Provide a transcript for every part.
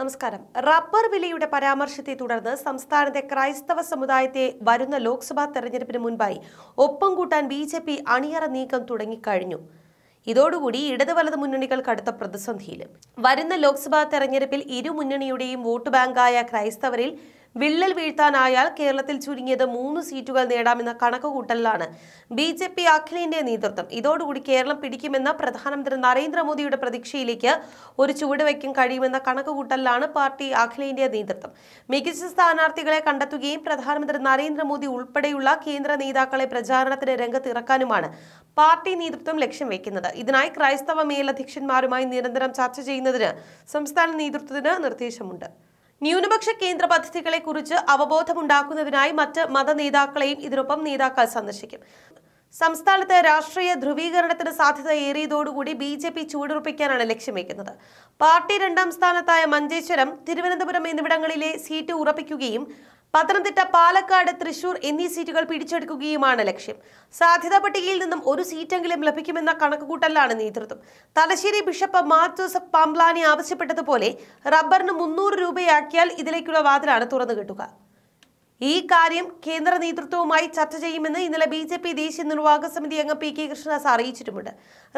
നമസ്കാരം റബ്ബർ വിലയുടെ പരാമർശത്തെ തുടർന്ന് സംസ്ഥാനത്തെ ക്രൈസ്തവ സമുദായത്തെ വരുന്ന ലോക്സഭാ തെരഞ്ഞെടുപ്പിന് മുൻപായി ഒപ്പം കൂട്ടാൻ ബി ജെ പി അണിയറ നീക്കം തുടങ്ങിക്കഴിഞ്ഞു ഇതോടുകൂടി ഇടതു വലത് മുന്നണികൾ കടുത്ത പ്രതിസന്ധിയിലും വരുന്ന ലോക്സഭാ തെരഞ്ഞെടുപ്പിൽ ഇരു മുന്നണിയുടെയും വോട്ട് ബാങ്കായ ക്രൈസ്തവരിൽ വിള്ളൽ വീഴ്ത്താനായാൽ കേരളത്തിൽ ചുരുങ്ങിയത് മൂന്ന് സീറ്റുകൾ നേടാമെന്ന കണക്കുകൂട്ടലിലാണ് ബി ജെ പി അഖിലേന്ത്യാ നേതൃത്വം ഇതോടുകൂടി കേരളം പിടിക്കുമെന്ന പ്രധാനമന്ത്രി നരേന്ദ്രമോദിയുടെ പ്രതീക്ഷയിലേക്ക് ഒരു ചുവടുവയ്ക്കും കഴിയുമെന്ന കണക്കുകൂട്ടലിലാണ് പാർട്ടി അഖിലേന്ത്യാ നേതൃത്വം മികച്ച സ്ഥാനാർത്ഥികളെ കണ്ടെത്തുകയും പ്രധാനമന്ത്രി നരേന്ദ്രമോദി ഉൾപ്പെടെയുള്ള കേന്ദ്ര നേതാക്കളെ പ്രചാരണത്തിന് രംഗത്തിറക്കാനുമാണ് പാർട്ടി നേതൃത്വം ലക്ഷ്യം വയ്ക്കുന്നത് ഇതിനായി ക്രൈസ്തവ മേലധ്യക്ഷന്മാരുമായി നിരന്തരം ചർച്ച ചെയ്യുന്നതിന് സംസ്ഥാന നേതൃത്വത്തിന് നിർദ്ദേശമുണ്ട് ന്യൂനപക്ഷ കേന്ദ്ര പദ്ധതികളെക്കുറിച്ച് അവബോധമുണ്ടാക്കുന്നതിനായി മറ്റ് മത നേതാക്കളെയും ഇതിനൊപ്പം നേതാക്കൾ സന്ദർശിക്കും സംസ്ഥാനത്ത് രാഷ്ട്രീയ ധ്രുവീകരണത്തിന് സാധ്യത ഏറിയതോടുകൂടി ബി ജെ പി ചൂടുറപ്പിക്കാനാണ് ലക്ഷ്യമിക്കുന്നത് പാർട്ടി രണ്ടാം സ്ഥാനത്തായ മഞ്ചേശ്വരം തിരുവനന്തപുരം എന്നിവിടങ്ങളിലെ സീറ്റ് ഉറപ്പിക്കുകയും പത്തനംതിട്ട പാലക്കാട് തൃശൂർ എന്നീ സീറ്റുകൾ പിടിച്ചെടുക്കുകയുമാണ് ലക്ഷ്യം സാധ്യതാ പട്ടികയിൽ നിന്നും ഒരു സീറ്റെങ്കിലും ലഭിക്കുമെന്ന കണക്കുകൂട്ടലാണ് നേതൃത്വം തലശ്ശേരി ബിഷപ്പ് മാർ ജോസഫ് പാംബ്ലാനി ആവശ്യപ്പെട്ടതുപോലെ റബ്ബറിന് മുന്നൂറ് രൂപയാക്കിയാൽ ഇതിലേക്കുള്ള വാതിലാണ് തുറന്നുകിട്ടുക ഈ കാര്യം കേന്ദ്ര നേതൃത്വവുമായി ചർച്ച ചെയ്യുമെന്ന് ഇന്നലെ ബി ജെ പി ദേശീയ നിർവാഹക സമിതി അംഗം പി കെ കൃഷ്ണദാസ് അറിയിച്ചിട്ടുമുണ്ട്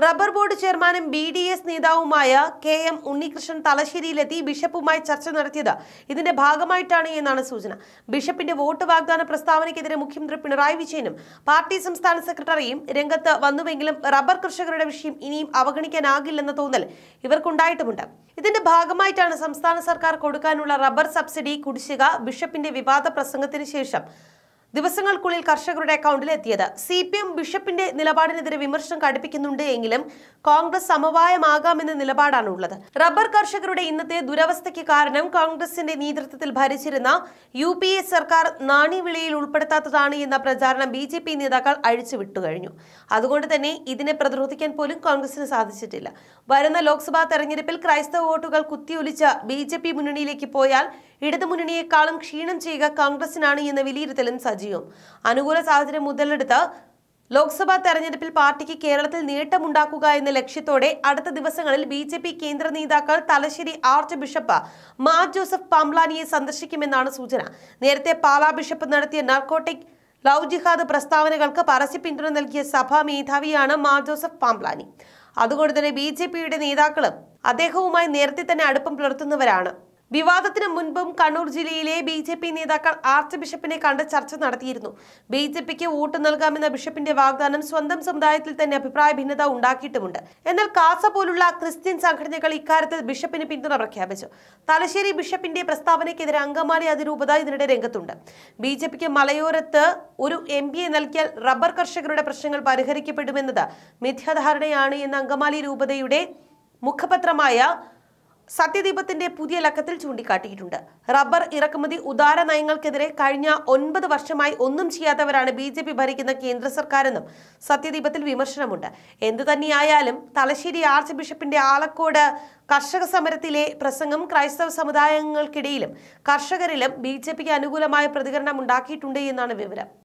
റബ്ബർ ബോർഡ് ചെയർമാനും ബി ഡി എസ് നേതാവുമായ കെ എം ഉണ്ണികൃഷ്ണൻ തലശ്ശേരിയിലെത്തി ബിഷപ്പുമായി ചർച്ച നടത്തിയത് ഇതിന്റെ ഭാഗമായിട്ടാണ് എന്നാണ് സൂചന ബിഷപ്പിന്റെ വോട്ട് വാഗ്ദാന പ്രസ്താവനയ്ക്കെതിരെ മുഖ്യമന്ത്രി പിണറായി വിജയനും പാർട്ടി സംസ്ഥാന സെക്രട്ടറിയും രംഗത്ത് വന്നുവെങ്കിലും റബ്ബർ കർഷകരുടെ വിഷയം ഇനിയും അവഗണിക്കാനാകില്ലെന്ന തോന്നൽ ഇവർക്കുണ്ടായിട്ടുമുണ്ട് ഇതിന്റെ ഭാഗമായിട്ടാണ് സംസ്ഥാന സർക്കാർ കൊടുക്കാനുള്ള റബ്ബർ സബ്സിഡി കുടിശ്ശിക ബിഷപ്പിന്റെ വിവാദ പ്രസംഗം പ്രക്ഷോഭത്തിന് ശേഷം ദിവസങ്ങൾക്കുള്ളിൽ കർഷകരുടെ അക്കൗണ്ടിൽ എത്തിയത് സി പി എം ബിഷപ്പിന്റെ നിലപാടിനെതിരെ വിമർശനം കടുപ്പിക്കുന്നുണ്ട് എങ്കിലും കോൺഗ്രസ് സമവായമാകാമെന്ന നിലപാടാണുള്ളത് റബ്ബർ കർഷകരുടെ ഇന്നത്തെ ദുരവസ്ഥയ്ക്ക് കാരണം കോൺഗ്രസിന്റെ നേതൃത്വത്തിൽ ഭരിച്ചിരുന്ന യു പി എ സർക്കാർ നാണ്യവിളയിൽ ഉൾപ്പെടുത്താത്തതാണ് എന്ന പ്രചാരണം ബി ജെ പി നേതാക്കൾ അഴിച്ചുവിട്ടു കഴിഞ്ഞു അതുകൊണ്ട് തന്നെ ഇതിനെ പ്രതിരോധിക്കാൻ പോലും കോൺഗ്രസിന് സാധിച്ചിട്ടില്ല വരുന്ന ലോക്സഭാ തെരഞ്ഞെടുപ്പിൽ ക്രൈസ്തവ വോട്ടുകൾ കുത്തിയൊലിച്ച് ബി ജെ പി മുന്നണിയിലേക്ക് പോയാൽ ഇടതുമുന്നണിയെക്കാളും ക്ഷീണം ചെയ്യുക കോൺഗ്രസിനാണ് എന്ന വിലയിരുത്തലും സജീവം അനുകൂല സാഹചര്യം മുതലെടുത്ത് ലോക്സഭാ തെരഞ്ഞെടുപ്പിൽ പാർട്ടിക്ക് കേരളത്തിൽ നേട്ടമുണ്ടാക്കുക എന്ന ലക്ഷ്യത്തോടെ അടുത്ത ദിവസങ്ങളിൽ ബി ജെ പി കേന്ദ്ര നേതാക്കൾ Thalassery arch bishop Mar Joseph പാംലാനിയെ സന്ദർശിക്കുമെന്നാണ് സൂചന നേരത്തെ പാലാ ബിഷപ്പ് നടത്തിയ നർക്കോട്ടിക് ലവ് ജിഹാദ് പ്രസ്താവനകൾക്ക് പരസ്യ പിന്തുണ നൽകിയ സഭാ മേധാവിയാണ് മാർ ജോസഫ് പാംലാനി അതുകൊണ്ട് തന്നെ ബി ജെ പിയുടെ നേതാക്കളും അദ്ദേഹവുമായി നേരത്തെ തന്നെ അടുപ്പം പുലർത്തുന്നവരാണ് വിവാദത്തിന് മുൻപും കണ്ണൂർ ജില്ലയിലെ ബി ജെ പി നേതാക്കൾ ആർച്ച് ബിഷപ്പിനെ കണ്ട് ചർച്ച നടത്തിയിരുന്നു ബി ജെ പിക്ക് വോട്ട് നൽകാമെന്ന ബിഷപ്പിന്റെ വാഗ്ദാനം സ്വന്തം സമുദായത്തിൽ തന്നെ അഭിപ്രായ ഭിന്നത ഉണ്ടാക്കിയിട്ടുമുണ്ട് എന്നാൽ കാസ പോലുള്ള ക്രിസ്ത്യൻ സംഘടനകൾ ഇക്കാര്യത്തിൽ ബിഷപ്പിന് പിന്തുണ പ്രഖ്യാപിച്ചു തലശ്ശേരി ബിഷപ്പിന്റെ പ്രസ്താവനയ്ക്കെതിരെ അങ്കമാലി അതിരൂപത ഇതിനിടെ രംഗത്തുണ്ട് ബി ജെ പിക്ക് മലയോരത്ത് ഒരു എം പിയെ നൽകിയാൽ റബ്ബർ കർഷകരുടെ പ്രശ്നങ്ങൾ പരിഹരിക്കപ്പെടുമെന്നത് മിഥ്യാധാരണയാണ് എന്ന് അങ്കമാലി രൂപതയുടെ മുഖപത്രമായ സത്യദീപത്തിന്റെ പുതിയ ലക്കത്തിൽ ചൂണ്ടിക്കാട്ടിയിട്ടുണ്ട് റബ്ബർ ഇറക്കുമതി ഉദാര നയങ്ങൾക്കെതിരെ കഴിഞ്ഞ ഒൻപത് വർഷമായി ഒന്നും ചെയ്യാത്തവരാണ് ബി ജെ പി ഭരിക്കുന്ന കേന്ദ്ര സർക്കാരെന്നും സത്യദീപത്തിൽ വിമർശനമുണ്ട് എന്തു തന്നെയായാലും തലശ്ശേരി ആർച്ച് ബിഷപ്പിന്റെ ആലക്കോട് കർഷക സമരത്തിലെ പ്രസംഗം ക്രൈസ്തവ സമുദായങ്ങൾക്കിടയിലും കർഷകരിലും ബി ജെ പിക്ക് അനുകൂലമായ പ്രതികരണം ഉണ്ടാക്കിയിട്ടുണ്ട് എന്നാണ് വിവരം